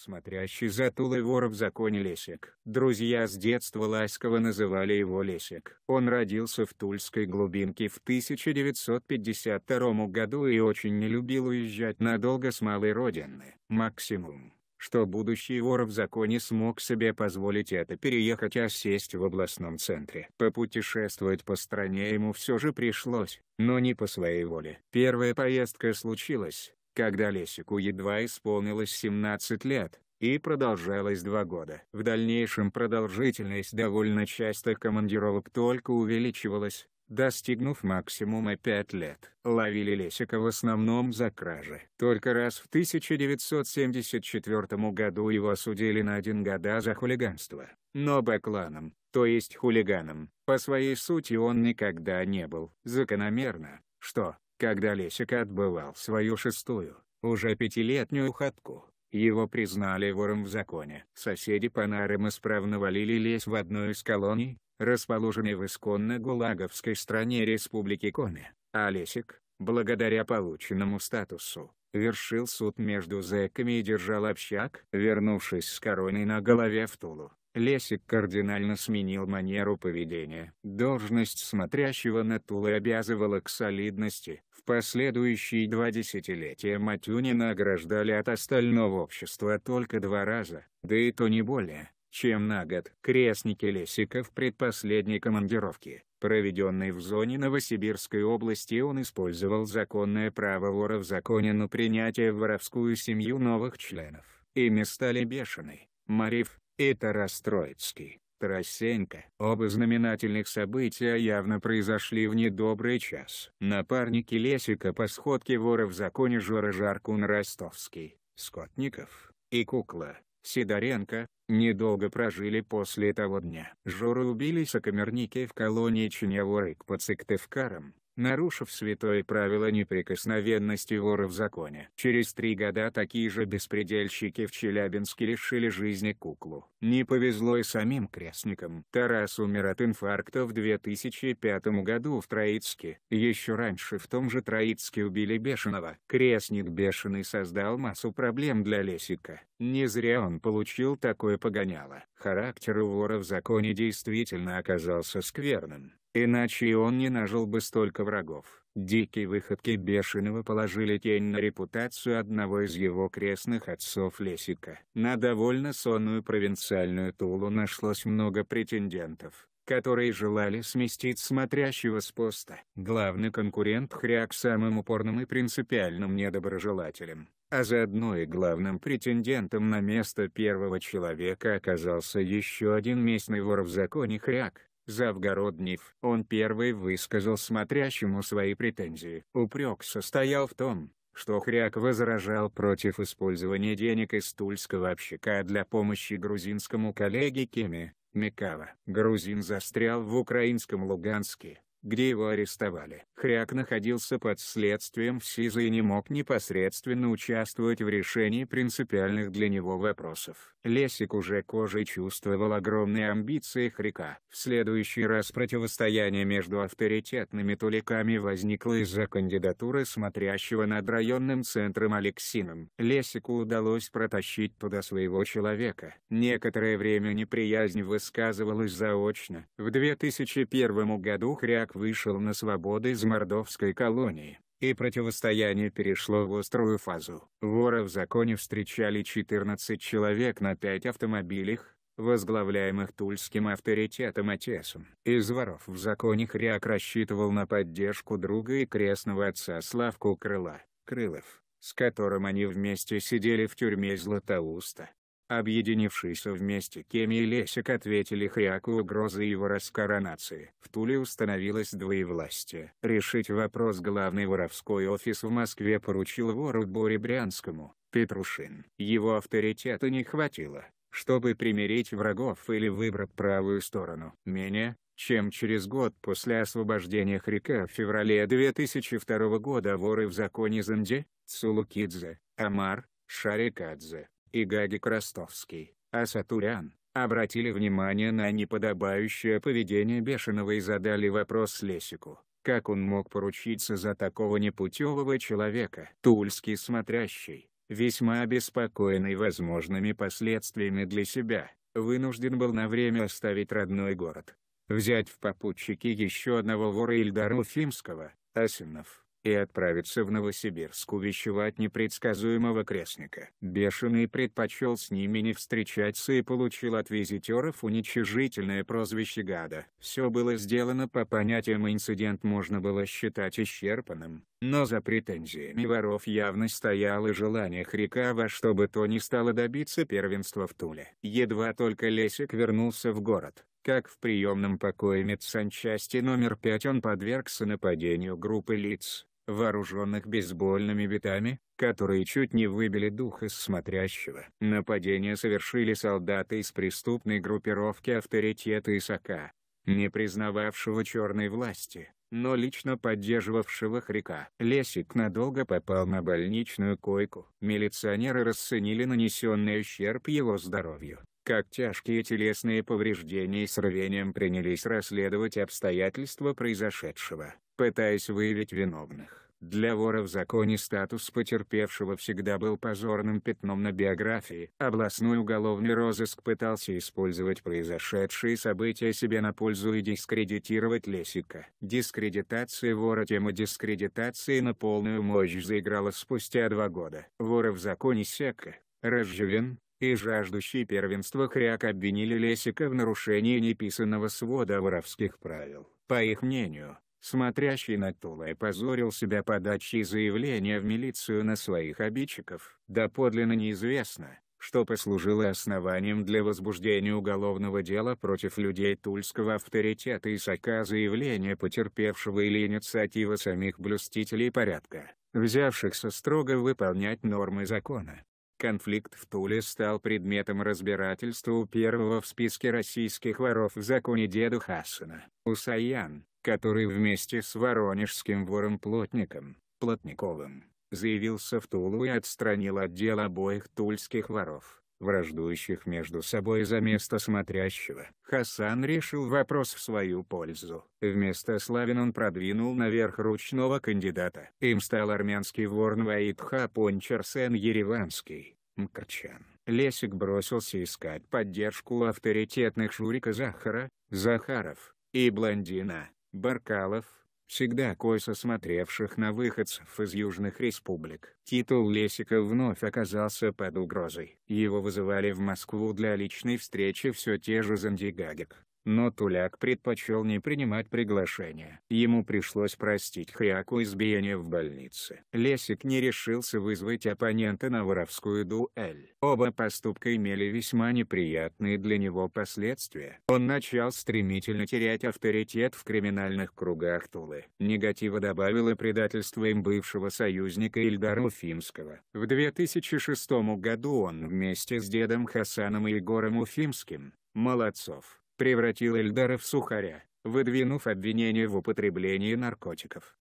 Смотрящий за Тулой воров в законе Лесик. Друзья с детства ласково называли его Лесик. Он родился в Тульской глубинке в 1952 году и очень не любил уезжать надолго с малой родины. Максимум, что будущий вор в законе смог себе позволить это переехать а сесть в областном центре. Попутешествовать по стране ему все же пришлось, но не по своей воле. Первая поездка случилась, когда Лесику едва исполнилось 17 лет, и продолжалось два года. В дальнейшем продолжительность довольно часто командировок только увеличивалась, достигнув максимума 5 лет. Ловили Лесика в основном за кражи. Только раз в 1974 году его осудили на один года за хулиганство. Но бэкланом, то есть хулиганом, по своей сути он никогда не был. Закономерно, что, когда Лесик отбывал свою шестую, уже пятилетнюю ходку, его признали вором в законе. Соседи по нарам исправно валили лес в одной из колоний, расположенной в исконно гулаговской стране Республики Коми, а Лесик, благодаря полученному статусу, вершил суд между зэками и держал общак. Вернувшись с короной на голове в Тулу, Лесик кардинально сменил манеру поведения. Должность смотрящего на Тулы обязывала к солидности, последующие два десятилетия Матюнина ограждали от остального общества только два раза, да и то не более, чем на год. Крестники Лесика в предпоследней командировке, проведенной в зоне Новосибирской области он использовал законное право вора в законе на принятие в воровскую семью новых членов. Ими стали Бешеный, Марив, и Тарастроицкий. Тарасенко. Оба знаменательных события явно произошли в недобрый час. Напарники Лесика по сходке вора в законе Жора Жаркун Ростовский, Скотников и Кукла, Сидоренко, недолго прожили после того дня. Жору убили сокомерники а в колонии Чиняворык под Сыктывкаром, нарушив святое правило неприкосновенности вора в законе. Через три года такие же беспредельщики в Челябинске лишили жизни куклу. Не повезло и самим крестникам. Тарас умер от инфаркта в 2005 году в Троицке. Еще раньше в том же Троицке убили Бешеного. Крестник Бешеный создал массу проблем для Лесика. Не зря он получил такое погоняло. Характер у вора в законе действительно оказался скверным. Иначе и он не нажил бы столько врагов. Дикие выходки Бешеного положили тень на репутацию одного из его крестных отцов Лесика. На довольно сонную провинциальную Тулу нашлось много претендентов, которые желали сместить смотрящего с поста. Главный конкурент хряк самым упорным и принципиальным недоброжелателем, а заодно и главным претендентом на место первого человека оказался еще один местный вор в законе хряк. Завгороднев, он первый высказал смотрящему свои претензии. Упрек состоял в том, что Хряк возражал против использования денег из тульского общака для помощи грузинскому коллеге Кеме, Микава. Грузин застрял в украинском Луганске, где его арестовали. Хряк находился под следствием в СИЗО и не мог непосредственно участвовать в решении принципиальных для него вопросов. Лесик уже кожей чувствовал огромные амбиции Хряка. В следующий раз противостояние между авторитетными туликами возникло из-за кандидатуры смотрящего над районным центром Алексином. Лесику удалось протащить туда своего человека. Некоторое время неприязнь высказывалась заочно. В 2001 году Хряк вышел на свободу из мордовской колонии, и противостояние перешло в острую фазу. Вора в законе встречали 14 человек на 5 автомобилях, возглавляемых тульским авторитетом Атесом. Из воров в законе Хряк рассчитывал на поддержку друга и крестного отца Славку Крыла, Крылов, с которым они вместе сидели в тюрьме Златоуста. Объединившись вместе Кеми и Лесик ответили Хряку угрозы его раскоронации. В Туле установилось двоевластие. Решить вопрос главный воровской офис в Москве поручил вору Боре Брянскому, Петрушин. Его авторитета не хватило, чтобы примирить врагов или выбрать правую сторону. Менее, чем через год после освобождения Хрика в феврале 2002 года воры в законе Занди, Цулукидзе, Амар, Шарикадзе, и Гаги Крастовский, а Асатурян, обратили внимание на неподобающее поведение Бешеного и задали вопрос Лесику, как он мог поручиться за такого непутевого человека. Тульский смотрящий, весьма обеспокоенный возможными последствиями для себя, вынужден был на время оставить родной город. Взять в попутчики еще одного вора Ильдара Уфимского, Асинов, и отправиться в Новосибирск увещевать непредсказуемого крестника. Бешеный предпочел с ними не встречаться и получил от визитеров уничижительное прозвище гада. Все было сделано по понятиям инцидент можно было считать исчерпанным, но за претензиями воров явно стояло желание Хрика во что бы то ни стало добиться первенства в Туле. Едва только Лесик вернулся в город, как в приемном покое медсанчасти номер 5 он подвергся нападению группы лиц, вооруженных бейсбольными битами, которые чуть не выбили дух из смотрящего. Нападение совершили солдаты из преступной группировки авторитета Исака, не признававшего черной власти, но лично поддерживавшего Хрика. Лесик надолго попал на больничную койку. Милиционеры расценили нанесенный ущерб его здоровью как тяжкие телесные повреждения и с рвением принялись расследовать обстоятельства произошедшего, пытаясь выявить виновных. Для вора в законе статус потерпевшего всегда был позорным пятном на биографии. Областной уголовный розыск пытался использовать произошедшие события себе на пользу и дискредитировать Лесика. Дискредитация вора тема дискредитации на полную мощь заиграла спустя два года. Вора в законе Сека, разживен, и жаждущий первенства хряк обвинили Лесика в нарушении неписанного свода воровских правил. По их мнению, смотрящий на Тулой позорил себя подачей заявления в милицию на своих обидчиков. Доподлинно неизвестно, что послужило основанием для возбуждения уголовного дела против людей тульского авторитета Исака заявления потерпевшего или инициатива самих блюстителей порядка, взявшихся строго выполнять нормы закона. Конфликт в Туле стал предметом разбирательства у первого в списке российских воров в законе Деду Хасана, Усаян, который вместе с воронежским вором-плотником, Плотниковым, заявился в Тулу и отстранил от дел обоих тульских воров враждующих между собой за место смотрящего. Хасан решил вопрос в свою пользу. Вместо Славин он продвинул наверх ручного кандидата. Им стал армянский вор Ваидха Пончерсен Ереванский. Мкрчан. Лесик бросился искать поддержку у авторитетных Шурика Захара, Захаров, и блондина, Баркалов, всегда косо смотревших на выходцев из южных республик. Титул Лесика вновь оказался под угрозой. Его вызывали в Москву для личной встречи все те же Зандигагик но Туляк предпочел не принимать приглашение. Ему пришлось простить Хряку избиение в больнице. Лесик не решился вызвать оппонента на воровскую дуэль. Оба поступка имели весьма неприятные для него последствия. Он начал стремительно терять авторитет в криминальных кругах Тулы. Негатива добавило предательство им бывшего союзника Ильдара Уфимского. В 2006 году он вместе с дедом Хасаном и Егором Уфимским, Молодцов, превратил Эльдара в сухаря, выдвинув обвинение в употреблении наркотиков.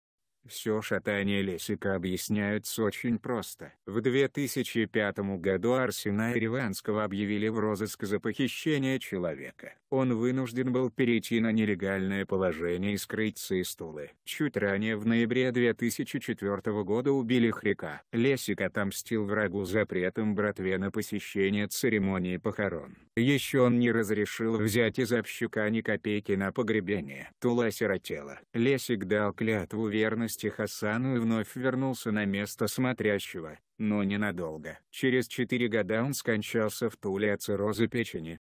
Все шатание Лесика объясняется очень просто. В 2005 году Арсена Ириванского объявили в розыск за похищение человека. Он вынужден был перейти на нелегальное положение и скрыться из Тулы. Чуть ранее в ноябре 2004 года убили Хрика. Лесик отомстил врагу запретом братве на посещение церемонии похорон. Еще он не разрешил взять из общака ни копейки на погребение. Тула сиротела. Лесик дал клятву верности гости Хасану и вновь вернулся на место смотрящего, но ненадолго. Через четыре года он скончался в Туле от цирроза печени.